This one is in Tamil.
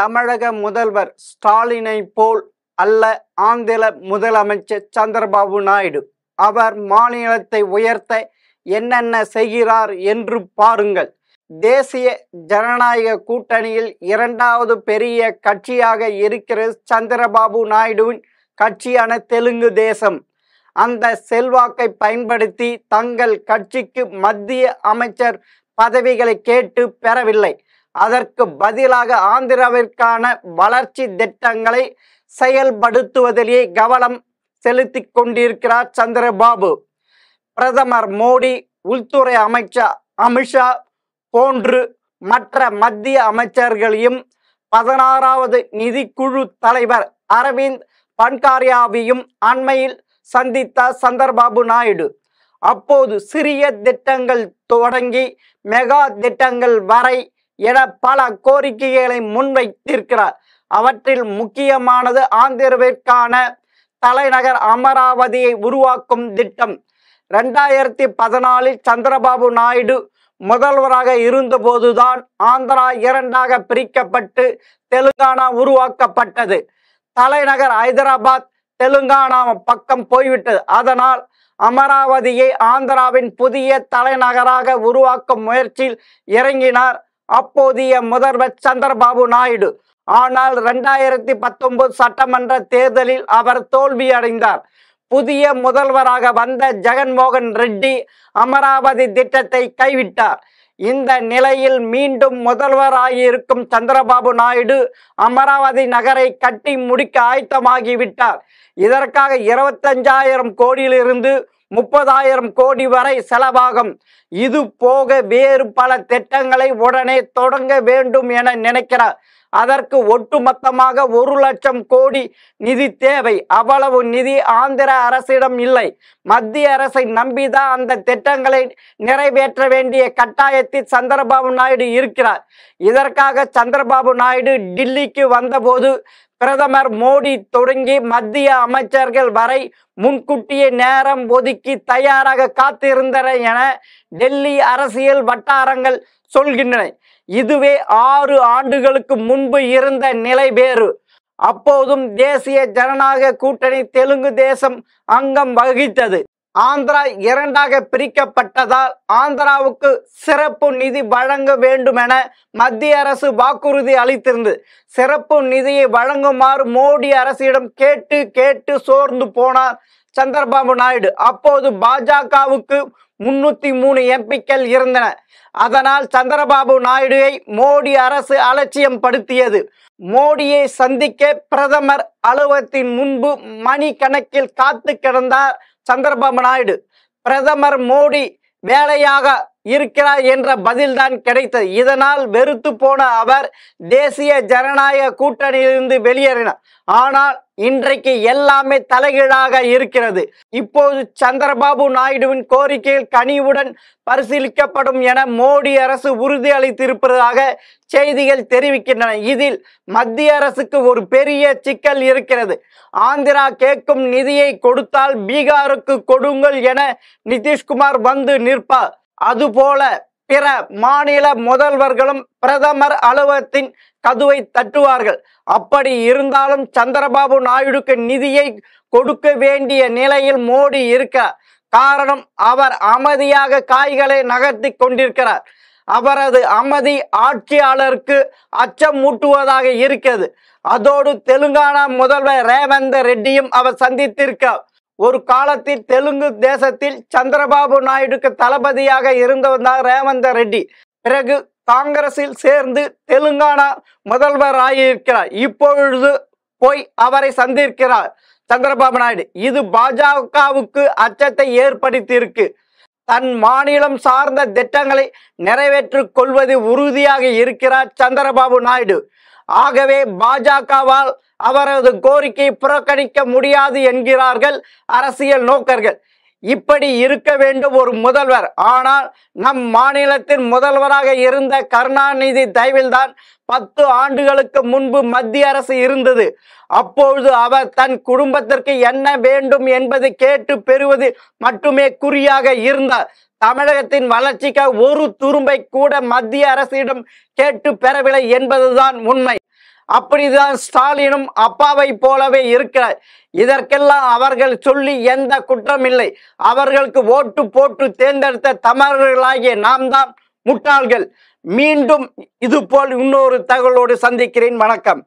தமிழக முதல்வர் ஸ்டாலினை போல் அல்ல ஆந்திர முதலமைச்சர் சந்திரபாபு நாயுடு அவர் மாநிலத்தை உயர்த்த என்னென்ன செய்கிறார் என்று பாருங்கள் தேசிய ஜனநாயக கூட்டணியில் இரண்டாவது பெரிய கட்சியாக இருக்கிறது சந்திரபாபு நாயுடுவின் கட்சியான தெலுங்கு தேசம் அந்த செல்வாக்கை பயன்படுத்தி தங்கள் கட்சிக்கு மத்திய அமைச்சர் பதவிகளை கேட்டு பெறவில்லை அதற்கு பதிலாக ஆந்திராவிற்கான வளர்ச்சி திட்டங்களை செயல்படுத்துவதிலேயே கவனம் செலுத்தி கொண்டிருக்கிறார் சந்திரபாபு பிரதமர் மோடி உள்துறை அமைச்சர் அமித்ஷா போன்று மற்ற மத்திய அமைச்சர்களையும் பதினாறாவது நிதிக்குழு தலைவர் அரவிந்த் பன்காரியாவையும் அண்மையில் சந்தித்தார் சந்திரபாபு நாயுடு அப்போது சிறிய திட்டங்கள் தொடங்கி மெகா திட்டங்கள் வரை என பல கோரிக்கைகளை முன்வைத்திருக்கிறார் அவற்றில் முக்கியமானது ஆந்திரவிற்கான தலைநகர் அமராவதியை உருவாக்கும் திட்டம் ரெண்டாயிரத்தி பதினாலில் சந்திரபாபு நாயுடு முதல்வராக இருந்தபோதுதான் ஆந்திரா இரண்டாக பிரிக்கப்பட்டு தெலுங்கானா உருவாக்கப்பட்டது தலைநகர் ஹைதராபாத் தெலுங்கானா பக்கம் போய்விட்டது அதனால் அமராவதியை ஆந்திராவின் புதிய தலைநகராக உருவாக்கும் முயற்சியில் இறங்கினார் அப்போதைய முதல்வர் சந்திரபாபு நாயுடு ஆனால் ரெண்டாயிரத்தி பத்தொன்பது சட்டமன்ற தேர்தலில் அவர் தோல்வி அடைந்தார் புதிய முதல்வராக வந்த ஜெகன்மோகன் ரெட்டி அமராவதி திட்டத்தை கைவிட்டார் இந்த நிலையில் மீண்டும் முதல்வராகியிருக்கும் சந்திரபாபு நாயுடு அமராவதி நகரை கட்டி முடிக்க ஆயத்தமாகிவிட்டார் இதற்காக இருபத்தஞ்சாயிரம் கோடியிலிருந்து முப்பதாயிரம் கோடி வரை செலவாகும் இது போக வேறு பல திட்டங்களை உடனே தொடங்க வேண்டும் என நினைக்கிறார் அதற்கு ஒட்டுமொத்தமாக ஒரு லட்சம் கோடி நிதி தேவை அவ்வளவு நிதி ஆந்திர அரசிடம் இல்லை மத்திய அரசை நம்பிதான் அந்த திட்டங்களை நிறைவேற்ற வேண்டிய கட்டாயத்தில் சந்திரபாபு நாயுடு இருக்கிறார் இதற்காக சந்திரபாபு நாயுடு டில்லிக்கு வந்தபோது பிரதமர் மோடி தொடங்கி மத்திய அமைச்சர்கள் வரை முன்கூட்டியே நேரம் ஒதுக்கி தயாராக காத்திருந்தன என டெல்லி அரசியல் வட்டாரங்கள் சொல்கின்றன இதுவே ஆறு ஆண்டுகளுக்கு முன்பு இருந்த நிலை வேறு அப்போதும் தேசிய ஜனநாயக கூட்டணி தெலுங்கு தேசம் அங்கம் வகித்தது ஆந்திரா இரண்டாக பிரிக்கப்பட்டதால் ஆந்திராவுக்கு சிறப்பு நிதி வழங்க வேண்டும் என மத்திய அரசு வாக்குறுதி அளித்திருந்தது சிறப்பு நிதியை வழங்குமாறு மோடி அரசிடம் கேட்டு கேட்டு சோர்ந்து போனார் சந்திரபாபு நாயுடு அப்போது பாஜகவுக்கு முன்னூத்தி மூணு எம்பிக்கள் இருந்தன அதனால் சந்திரபாபு நாயுடுவை மோடி அரசு அலட்சியம் படுத்தியது மோடியை சந்திக்க பிரதமர் அலுவலகத்தின் முன்பு மணி கணக்கில் காத்து கிடந்தார் சந்திரபாபு நாயுடு பிரதமர் மோடி வேலையாக இருக்கிறார் என்ற பதில்தான் கிடைத்தது இதனால் வெறுத்து போன அவர் தேசிய ஜனநாயக கூட்டணியிலிருந்து வெளியேறினார் ஆனால் இன்றைக்கு எல்லாமே தலைகீழாக இருக்கிறது இப்போது சந்திரபாபு நாயுடுவின் கோரிக்கையில் கனிவுடன் பரிசீலிக்கப்படும் என மோடி அரசு உறுதியளித்திருப்பதாக செய்திகள் தெரிவிக்கின்றன இதில் மத்திய அரசுக்கு ஒரு பெரிய சிக்கல் இருக்கிறது ஆந்திரா கேட்கும் நிதியை கொடுத்தால் பீகாருக்கு கொடுங்கள் என நிதிஷ்குமார் வந்து நிற்பார் அதுபோல பிற மாநில முதல்வர்களும் பிரதமர் அலுவலகத்தின் கதுவை தட்டுவார்கள் அப்படி இருந்தாலும் சந்திரபாபு நாயுடுக்கு நிதியை கொடுக்க வேண்டிய நிலையில் மோடி இருக்க காரணம் அவர் அமைதியாக காய்களை நகர்த்தி கொண்டிருக்கிறார் அவரது அமைதி ஆட்சியாளருக்கு அச்சமூட்டுவதாக இருக்கிறது அதோடு தெலுங்கானா முதல்வர் ரேவந்த் ரெட்டியும் அவர் சந்தித்திருக்கார் ஒரு காலத்தில் தெலுங்கு தேசத்தில் சந்திரபாபு நாயுடுக்கு தளபதியாக இருந்தவர்தான் ரேவந்த ரெட்டி பிறகு காங்கிரஸில் சேர்ந்து தெலுங்கானா முதல்வர் ஆகியிருக்கிறார் இப்பொழுது போய் அவரை சந்திக்கிறார் சந்திரபாபு நாயுடு இது பாஜகவுக்கு அச்சத்தை ஏற்படுத்தி இருக்கு தன் மாநிலம் சார்ந்த திட்டங்களை நிறைவேற்றிக் கொள்வது உறுதியாக இருக்கிறார் சந்திரபாபு நாயுடு ஆகவே பாஜகவால் அவரது கோரிக்கை புறக்கணிக்க முடியாது என்கிறார்கள் அரசியல் நோக்கர்கள் இப்படி இருக்க வேண்டும் ஒரு முதல்வர் ஆனால் நம் மாநிலத்தின் முதல்வராக இருந்த கருணாநிதி தயவில்தான் பத்து ஆண்டுகளுக்கு முன்பு மத்திய அரசு இருந்தது அப்பொழுது அவர் தன் குடும்பத்திற்கு என்ன வேண்டும் என்பது கேட்டு பெறுவது மட்டுமே குறியாக இருந்தார் தமிழகத்தின் வளர்ச்சிக்காக ஒரு துரும்பை கூட மத்திய அரசிடம் கேட்டு பெறவில்லை என்பதுதான் உண்மை அப்படிதான் ஸ்டாலினும் அப்பாவை போலவே இருக்கிறார் இதற்கெல்லாம் அவர்கள் சொல்லி எந்த குற்றம் இல்லை அவர்களுக்கு ஓட்டு போட்டு தேர்ந்தெடுத்த தமிழர்களாகிய நாம் தான் முட்டாள்கள் மீண்டும் இது போல் இன்னொரு தகவலோடு சந்திக்கிறேன் வணக்கம்